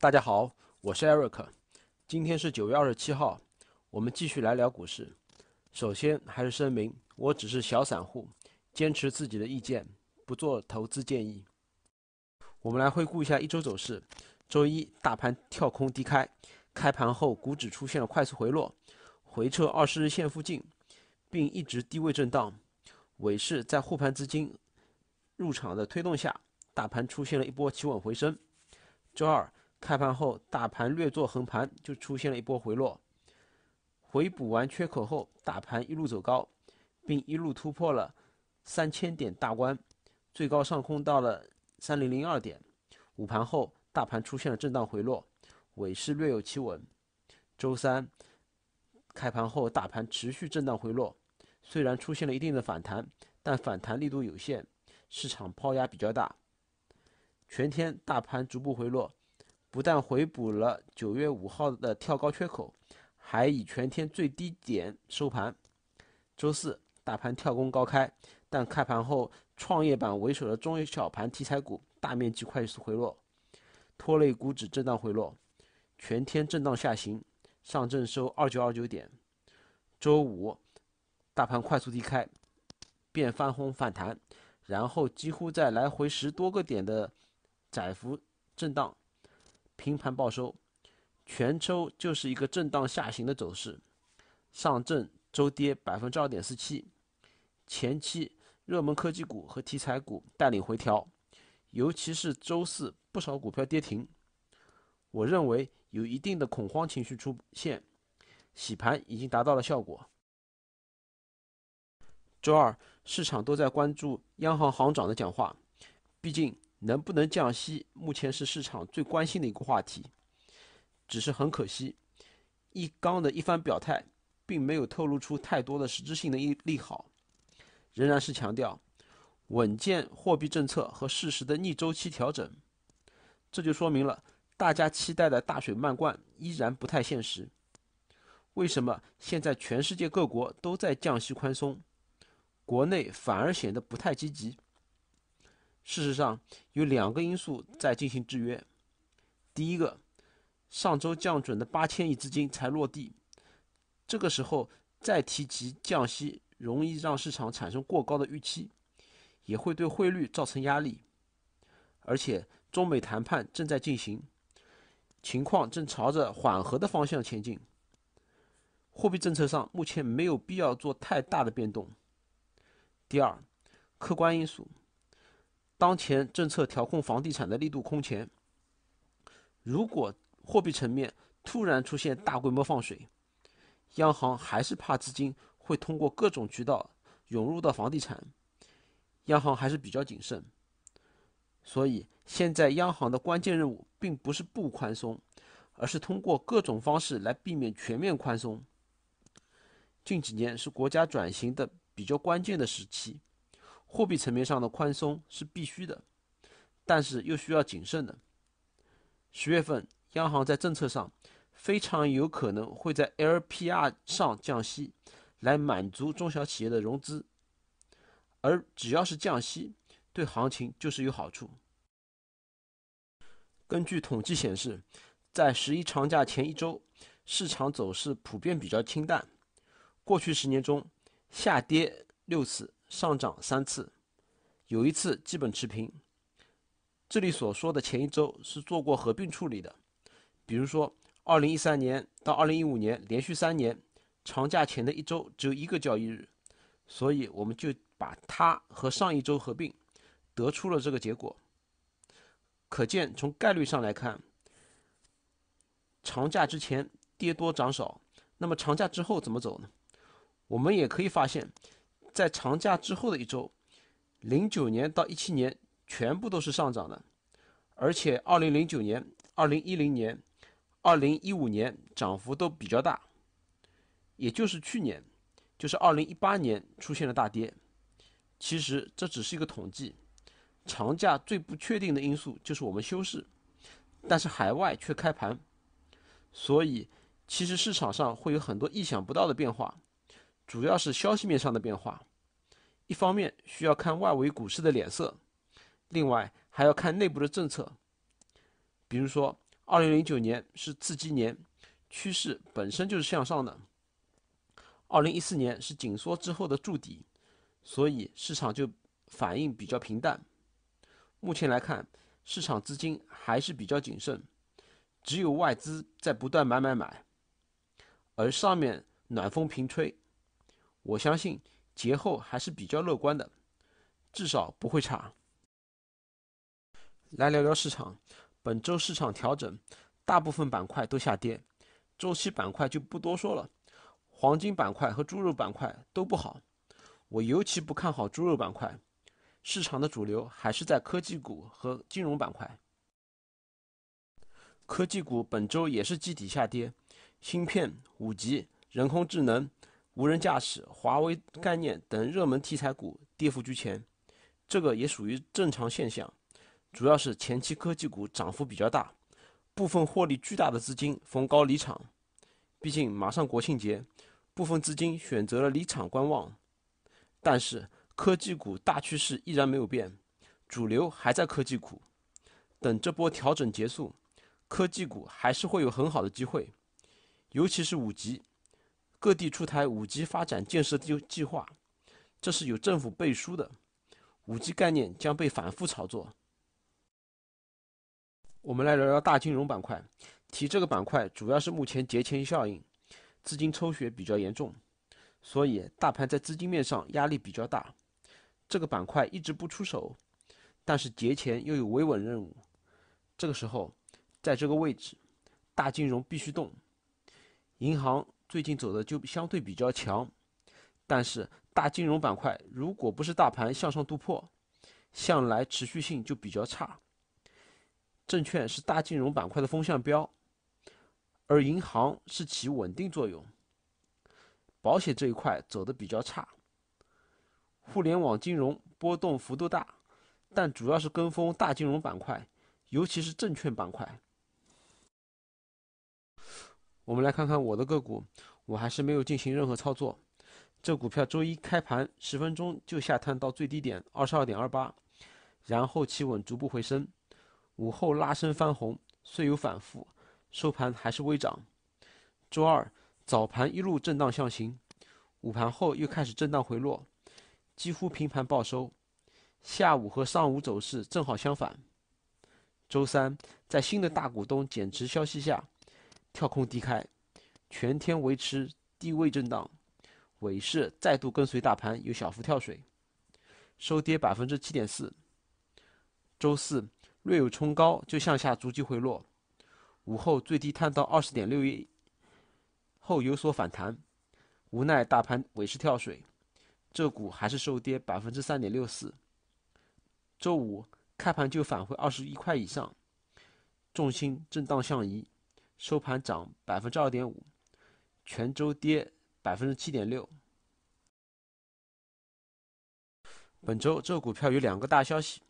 大家好，我是 Eric，今天是九月二十七号，我们继续来聊股市。首先还是声明，我只是小散户，坚持自己的意见，不做投资建议。我们来回顾一下一周走势。周一大盘跳空低开，开盘后股指出现了快速回落，回撤二十日线附近，并一直低位震荡。尾市在护盘资金入场的推动下，大盘出现了一波企稳回升。周二。开盘后，大盘略作横盘，就出现了一波回落，回补完缺口后，大盘一路走高，并一路突破了三千点大关，最高上空到了三零零二点。午盘后，大盘出现了震荡回落，尾市略有企稳。周三，开盘后，大盘持续震荡回落，虽然出现了一定的反弹，但反弹力度有限，市场抛压比较大，全天大盘逐步回落。不但回补了九月五号的跳高缺口，还以全天最低点收盘。周四大盘跳空高开，但开盘后创业板为首的中小盘题材股大面积快速回落，拖累股指震荡回落，全天震荡下行，上证收二九二九点。周五大盘快速低开，便翻红反弹，然后几乎在来回十多个点的窄幅震荡。平盘报收，全周就是一个震荡下行的走势。上证周跌百分之二点四七，前期热门科技股和题材股带领回调，尤其是周四不少股票跌停。我认为有一定的恐慌情绪出现，洗盘已经达到了效果。周二市场都在关注央行行长的讲话，毕竟。能不能降息？目前是市场最关心的一个话题。只是很可惜，易纲的一番表态，并没有透露出太多的实质性的一利好，仍然是强调稳健货币政策和适时的逆周期调整。这就说明了大家期待的大水漫灌依然不太现实。为什么现在全世界各国都在降息宽松，国内反而显得不太积极？事实上，有两个因素在进行制约。第一个，上周降准的八千亿资金才落地，这个时候再提及降息，容易让市场产生过高的预期，也会对汇率造成压力。而且，中美谈判正在进行，情况正朝着缓和的方向前进。货币政策上目前没有必要做太大的变动。第二，客观因素。当前政策调控房地产的力度空前。如果货币层面突然出现大规模放水，央行还是怕资金会通过各种渠道涌入到房地产，央行还是比较谨慎。所以现在央行的关键任务并不是不宽松，而是通过各种方式来避免全面宽松。近几年是国家转型的比较关键的时期。货币层面上的宽松是必须的，但是又需要谨慎的。十月份，央行在政策上非常有可能会在 LPR 上降息，来满足中小企业的融资。而只要是降息，对行情就是有好处。根据统计显示，在十一长假前一周，市场走势普遍比较清淡。过去十年中，下跌六次。上涨三次，有一次基本持平。这里所说的前一周是做过合并处理的，比如说二零一三年到二零一五年连续三年长假前的一周只有一个交易日，所以我们就把它和上一周合并，得出了这个结果。可见从概率上来看，长假之前跌多涨少，那么长假之后怎么走呢？我们也可以发现。在长假之后的一周，零九年到一七年全部都是上涨的，而且二零零九年、二零一零年、二零一五年涨幅都比较大，也就是去年，就是二零一八年出现了大跌。其实这只是一个统计，长假最不确定的因素就是我们休市，但是海外却开盘，所以其实市场上会有很多意想不到的变化，主要是消息面上的变化。一方面需要看外围股市的脸色，另外还要看内部的政策。比如说，二零零九年是刺激年，趋势本身就是向上的。二零一四年是紧缩之后的筑底，所以市场就反应比较平淡。目前来看，市场资金还是比较谨慎，只有外资在不断买买买，而上面暖风频吹，我相信。节后还是比较乐观的，至少不会差。来聊聊市场，本周市场调整，大部分板块都下跌，周期板块就不多说了，黄金板块和猪肉板块都不好，我尤其不看好猪肉板块。市场的主流还是在科技股和金融板块，科技股本周也是集体下跌，芯片、五 G、人工智能。无人驾驶、华为概念等热门题材股跌幅居前，这个也属于正常现象，主要是前期科技股涨幅比较大，部分获利巨大的资金逢高离场，毕竟马上国庆节，部分资金选择了离场观望。但是科技股大趋势依然没有变，主流还在科技股，等这波调整结束，科技股还是会有很好的机会，尤其是五级各地出台五 G 发展建设计计划，这是有政府背书的。五 G 概念将被反复炒作。我们来聊聊大金融板块。提这个板块，主要是目前节前效应、资金抽血比较严重，所以大盘在资金面上压力比较大。这个板块一直不出手，但是节前又有维稳任务。这个时候，在这个位置，大金融必须动，银行。最近走的就相对比较强，但是大金融板块如果不是大盘向上突破，向来持续性就比较差。证券是大金融板块的风向标，而银行是起稳定作用。保险这一块走的比较差，互联网金融波动幅度大，但主要是跟风大金融板块，尤其是证券板块。我们来看看我的个股，我还是没有进行任何操作。这股票周一开盘十分钟就下探到最低点二十二点二八，然后企稳逐步回升，午后拉升翻红，虽有反复，收盘还是微涨。周二早盘一路震荡上行，午盘后又开始震荡回落，几乎平盘报收。下午和上午走势正好相反。周三在新的大股东减持消息下。跳空低开，全天维持低位震荡，尾市再度跟随大盘有小幅跳水，收跌百分之七点四。周四略有冲高，就向下逐级回落，午后最低探到二十点六一，后有所反弹，无奈大盘尾市跳水，这股还是收跌百分之三点六四。周五开盘就返回二十一块以上，重心震荡向移。收盘涨百分之二点五，全周跌百分之七点六。本周这股票有两个大消息，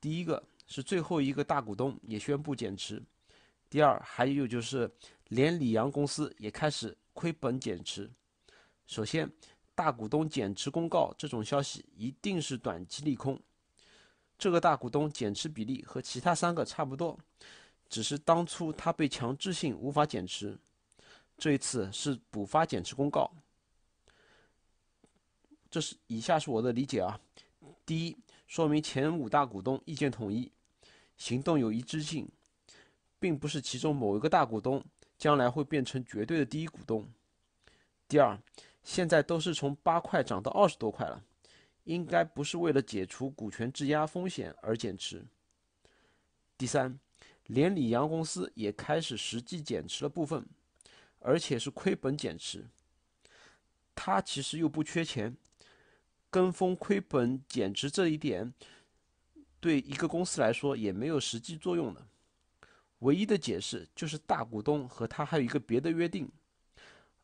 第一个是最后一个大股东也宣布减持，第二还有就是连李阳公司也开始亏本减持。首先，大股东减持公告这种消息一定是短期利空，这个大股东减持比例和其他三个差不多。只是当初他被强制性无法减持，这一次是补发减持公告。这是以下是我的理解啊：第一，说明前五大股东意见统一，行动有一致性，并不是其中某一个大股东将来会变成绝对的第一股东；第二，现在都是从八块涨到二十多块了，应该不是为了解除股权质押风险而减持；第三。连李阳公司也开始实际减持了部分，而且是亏本减持。他其实又不缺钱，跟风亏本减持这一点，对一个公司来说也没有实际作用的。唯一的解释就是大股东和他还有一个别的约定，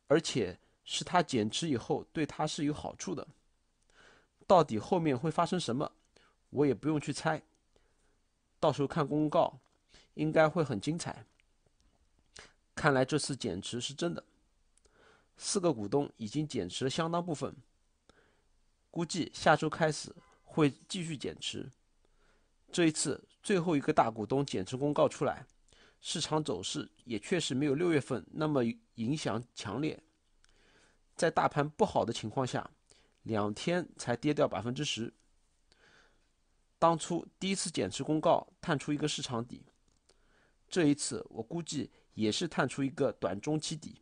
而且是他减持以后对他是有好处的。到底后面会发生什么，我也不用去猜，到时候看公告。应该会很精彩。看来这次减持是真的，四个股东已经减持了相当部分，估计下周开始会继续减持。这一次最后一个大股东减持公告出来，市场走势也确实没有六月份那么影响强烈。在大盘不好的情况下，两天才跌掉百分之十。当初第一次减持公告探出一个市场底。这一次，我估计也是探出一个短中期底。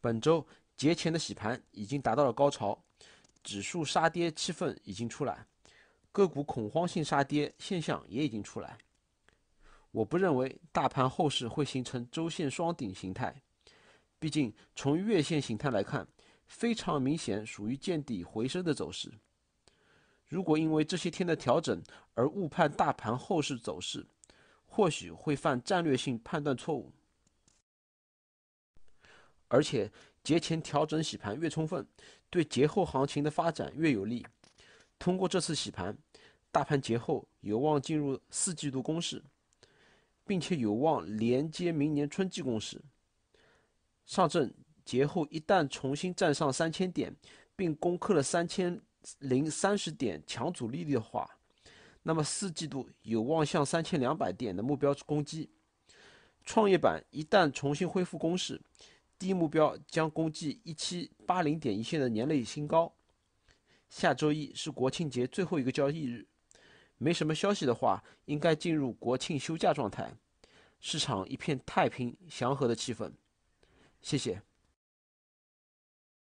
本周节前的洗盘已经达到了高潮，指数杀跌气氛已经出来，个股恐慌性杀跌现象也已经出来。我不认为大盘后市会形成周线双顶形态，毕竟从月线形态来看，非常明显属于见底回升的走势。如果因为这些天的调整而误判大盘后市走势，或许会犯战略性判断错误。而且节前调整洗盘越充分，对节后行情的发展越有利。通过这次洗盘，大盘节后有望进入四季度攻势，并且有望连接明年春季攻势。上证节后一旦重新站上三千点，并攻克了三千。零三十点强阻力的话，那么四季度有望向三千两百点的目标攻击。创业板一旦重新恢复攻势，低目标将攻击一七八零点一线的年内新高。下周一是国庆节最后一个交易日，没什么消息的话，应该进入国庆休假状态，市场一片太平祥和的气氛。谢谢。